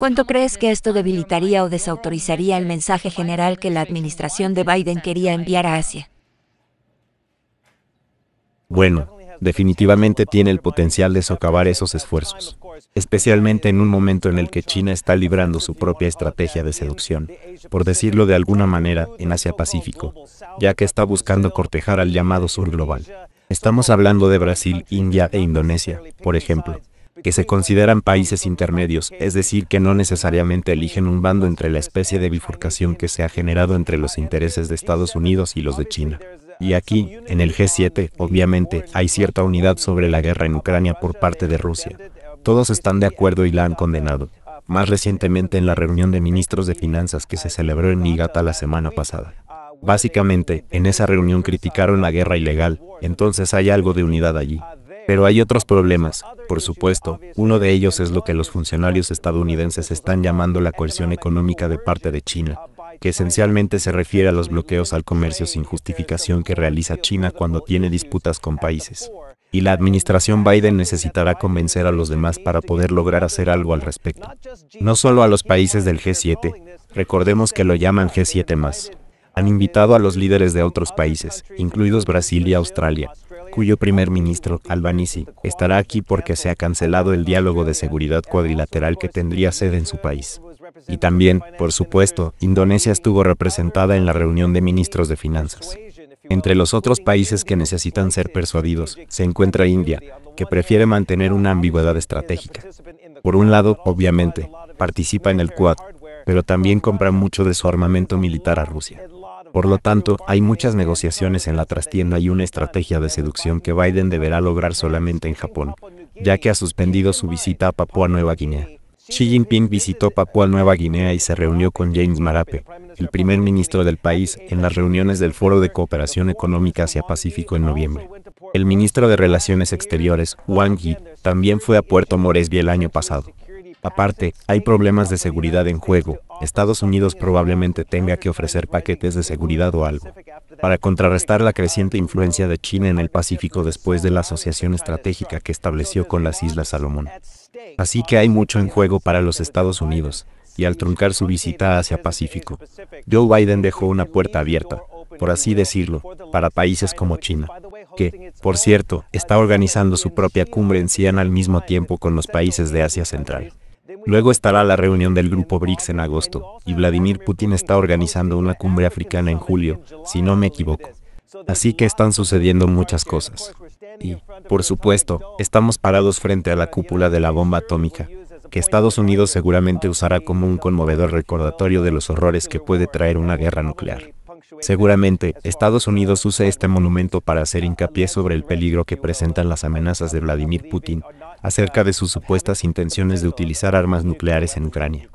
¿Cuánto crees que esto debilitaría o desautorizaría el mensaje general que la administración de Biden quería enviar a Asia? Bueno, definitivamente tiene el potencial de socavar esos esfuerzos, especialmente en un momento en el que China está librando su propia estrategia de seducción, por decirlo de alguna manera, en Asia-Pacífico, ya que está buscando cortejar al llamado sur global. Estamos hablando de Brasil, India e Indonesia, por ejemplo que se consideran países intermedios, es decir, que no necesariamente eligen un bando entre la especie de bifurcación que se ha generado entre los intereses de Estados Unidos y los de China. Y aquí, en el G7, obviamente, hay cierta unidad sobre la guerra en Ucrania por parte de Rusia. Todos están de acuerdo y la han condenado. Más recientemente en la reunión de ministros de finanzas que se celebró en Niigata la semana pasada. Básicamente, en esa reunión criticaron la guerra ilegal, entonces hay algo de unidad allí. Pero hay otros problemas, por supuesto, uno de ellos es lo que los funcionarios estadounidenses están llamando la coerción económica de parte de China, que esencialmente se refiere a los bloqueos al comercio sin justificación que realiza China cuando tiene disputas con países. Y la administración Biden necesitará convencer a los demás para poder lograr hacer algo al respecto. No solo a los países del G7, recordemos que lo llaman G7 más, han invitado a los líderes de otros países, incluidos Brasil y Australia, cuyo primer ministro, Albanisi, estará aquí porque se ha cancelado el diálogo de seguridad cuadrilateral que tendría sede en su país. Y también, por supuesto, Indonesia estuvo representada en la reunión de ministros de finanzas. Entre los otros países que necesitan ser persuadidos, se encuentra India, que prefiere mantener una ambigüedad estratégica. Por un lado, obviamente, participa en el Quad, pero también compra mucho de su armamento militar a Rusia. Por lo tanto, hay muchas negociaciones en la trastienda y una estrategia de seducción que Biden deberá lograr solamente en Japón, ya que ha suspendido su visita a Papúa Nueva Guinea. Xi Jinping visitó Papua Nueva Guinea y se reunió con James Marape, el primer ministro del país, en las reuniones del Foro de Cooperación Económica Asia-Pacífico en noviembre. El ministro de Relaciones Exteriores, Wang Yi, también fue a Puerto Moresby el año pasado. Aparte, hay problemas de seguridad en juego. Estados Unidos probablemente tenga que ofrecer paquetes de seguridad o algo para contrarrestar la creciente influencia de China en el Pacífico después de la asociación estratégica que estableció con las Islas Salomón. Así que hay mucho en juego para los Estados Unidos, y al truncar su visita hacia Pacífico, Joe Biden dejó una puerta abierta, por así decirlo, para países como China, que, por cierto, está organizando su propia cumbre en Xi'an al mismo tiempo con los países de Asia Central. Luego estará la reunión del grupo BRICS en agosto, y Vladimir Putin está organizando una cumbre africana en julio, si no me equivoco. Así que están sucediendo muchas cosas. Y, por supuesto, estamos parados frente a la cúpula de la bomba atómica, que Estados Unidos seguramente usará como un conmovedor recordatorio de los horrores que puede traer una guerra nuclear. Seguramente, Estados Unidos usa este monumento para hacer hincapié sobre el peligro que presentan las amenazas de Vladimir Putin acerca de sus supuestas intenciones de utilizar armas nucleares en Ucrania.